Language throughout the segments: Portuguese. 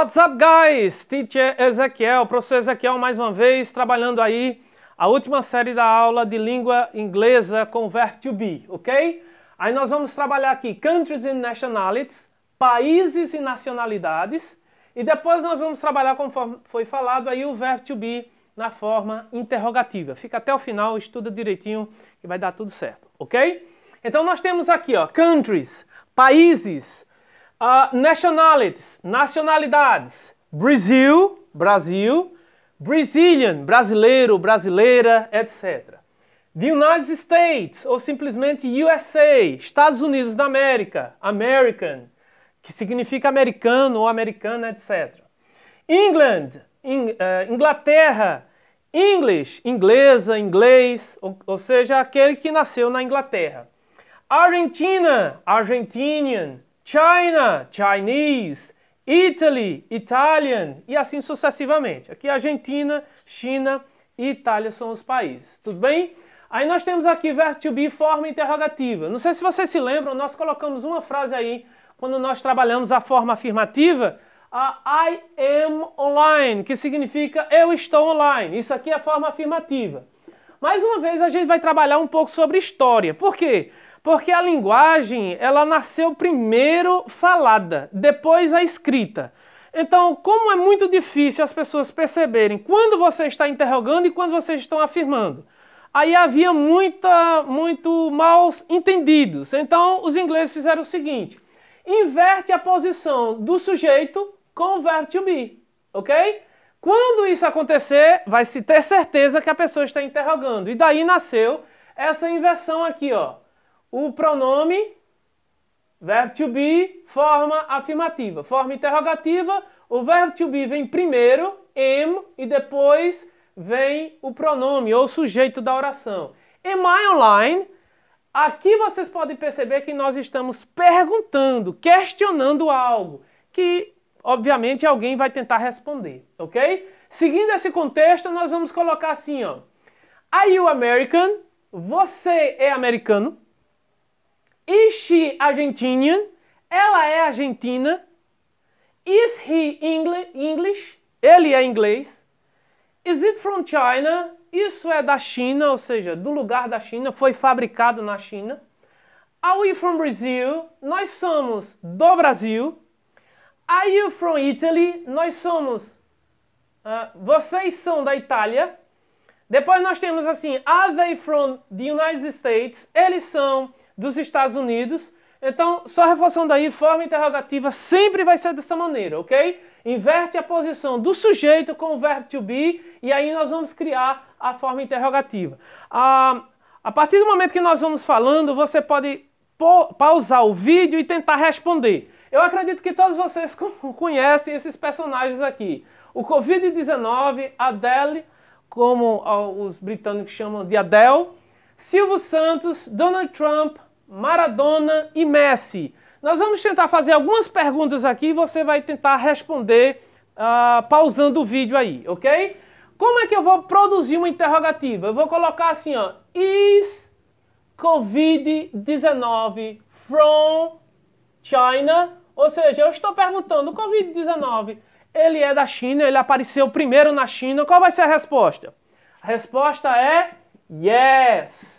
What's up, guys? Teacher Ezequiel, professor Ezequiel, mais uma vez, trabalhando aí a última série da aula de língua inglesa com verbo to be, ok? Aí nós vamos trabalhar aqui countries and nationalities, países e nacionalidades, e depois nós vamos trabalhar, conforme foi falado, aí o verbo to be na forma interrogativa. Fica até o final, estuda direitinho que vai dar tudo certo, ok? Então nós temos aqui, ó, countries, países, Uh, nationalities, nacionalidades. Brasil, Brasil. Brazilian, brasileiro, brasileira, etc. The United States, ou simplesmente USA, Estados Unidos da América, American, que significa americano ou americana, etc. England, in, uh, eh, Inglaterra, English, inglesa, inglês, ou, ou seja, aquele que nasceu na Inglaterra. Argentina, Argentinian, China, Chinese, Italy, Italian e assim sucessivamente. Aqui Argentina, China e Itália são os países, tudo bem? Aí nós temos aqui verbo to be, forma interrogativa. Não sei se vocês se lembram, nós colocamos uma frase aí quando nós trabalhamos a forma afirmativa, a I am online, que significa eu estou online. Isso aqui é a forma afirmativa. Mais uma vez a gente vai trabalhar um pouco sobre história. Por quê? Porque a linguagem, ela nasceu primeiro falada, depois a escrita. Então, como é muito difícil as pessoas perceberem quando você está interrogando e quando vocês estão afirmando. Aí havia muita, muito mal entendidos. Então, os ingleses fizeram o seguinte: inverte a posição do sujeito com o verbo to be, ok? Quando isso acontecer, vai se ter certeza que a pessoa está interrogando. E daí nasceu essa inversão aqui, ó o pronome verbo to be, forma afirmativa. Forma interrogativa, o verbo to be vem primeiro, am, e depois vem o pronome ou sujeito da oração. Am I online? Aqui vocês podem perceber que nós estamos perguntando, questionando algo que, obviamente, alguém vai tentar responder, ok? Seguindo esse contexto, nós vamos colocar assim, ó. Are you American? Você é americano? Is she Argentinian? Ela é argentina. Is he English? Ele é inglês. Is it from China? Isso é da China, ou seja, do lugar da China, foi fabricado na China. Are we from Brazil? Nós somos do Brasil. Are you from Italy? Nós somos. Uh, vocês são da Itália. Depois nós temos assim: Are they from the United States? Eles são dos Estados Unidos. Então, só reforçando aí, forma interrogativa sempre vai ser dessa maneira, ok? Inverte a posição do sujeito com o verbo to be e aí nós vamos criar a forma interrogativa. Ah, a partir do momento que nós vamos falando, você pode pausar o vídeo e tentar responder. Eu acredito que todos vocês conhecem esses personagens aqui. O Covid-19, Adele, como os britânicos chamam de Adele, Silvio Santos, Donald Trump, Maradona e Messi. Nós vamos tentar fazer algumas perguntas aqui e você vai tentar responder uh, pausando o vídeo aí, ok? Como é que eu vou produzir uma interrogativa? Eu vou colocar assim, ó, is COVID-19 from China? Ou seja, eu estou perguntando, o COVID-19, ele é da China, ele apareceu primeiro na China, qual vai ser a resposta? A resposta é yes.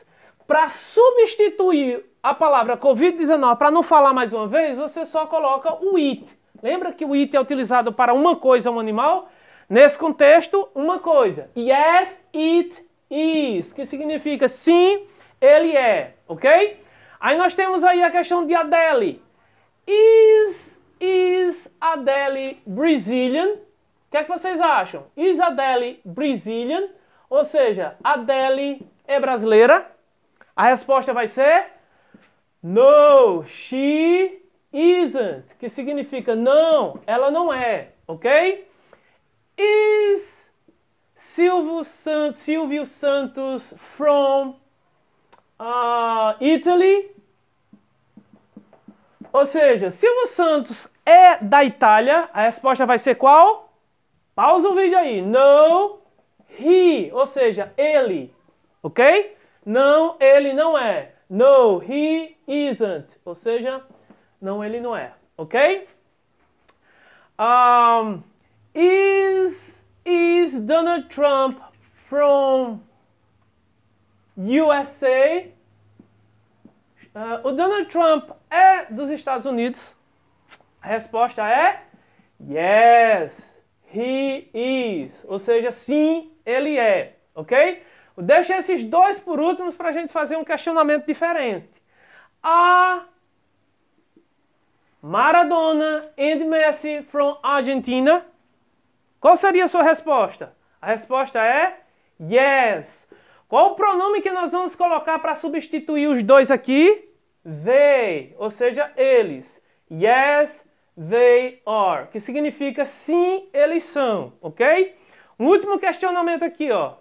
Para substituir a palavra Covid-19 para não falar mais uma vez, você só coloca o it. Lembra que o it é utilizado para uma coisa, um animal? Nesse contexto, uma coisa. Yes, it is, que significa sim, ele é, ok? Aí nós temos aí a questão de Adele. Is, is Adele Brazilian? O que é que vocês acham? Is Adele Brazilian? Ou seja, Adele é brasileira? A resposta vai ser no, she isn't, que significa não, ela não é, ok? Is Silvio, Silvio Santos from uh, Italy? Ou seja, Silvio Santos é da Itália, a resposta vai ser qual? Pausa o vídeo aí. No, he, ou seja, ele, ok? Não, ele não é. No, he isn't. Ou seja, não, ele não é. Ok? Um, is, is Donald Trump from USA? Uh, o Donald Trump é dos Estados Unidos? A resposta é yes, he is. Ou seja, sim, ele é. Ok? Deixa esses dois por últimos para a gente fazer um questionamento diferente. A Maradona and Messi from Argentina? Qual seria a sua resposta? A resposta é yes. Qual o pronome que nós vamos colocar para substituir os dois aqui? They, ou seja, eles. Yes, they are, que significa sim, eles são, ok? Um último questionamento aqui, ó.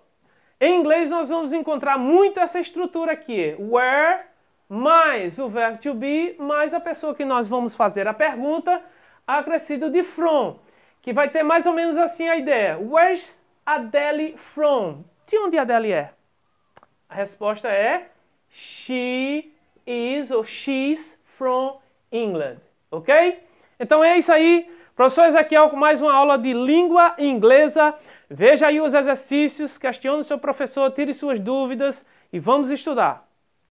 Em inglês, nós vamos encontrar muito essa estrutura aqui: where mais o verbo to be mais a pessoa que nós vamos fazer a pergunta, acrescido de from, que vai ter mais ou menos assim a ideia: Where's Adele from? De onde Adele é? A resposta é she is ou she's from England, ok? Então é isso aí. Professores, aqui é mais uma aula de língua inglesa. Veja aí os exercícios, questione o seu professor, tire suas dúvidas e vamos estudar.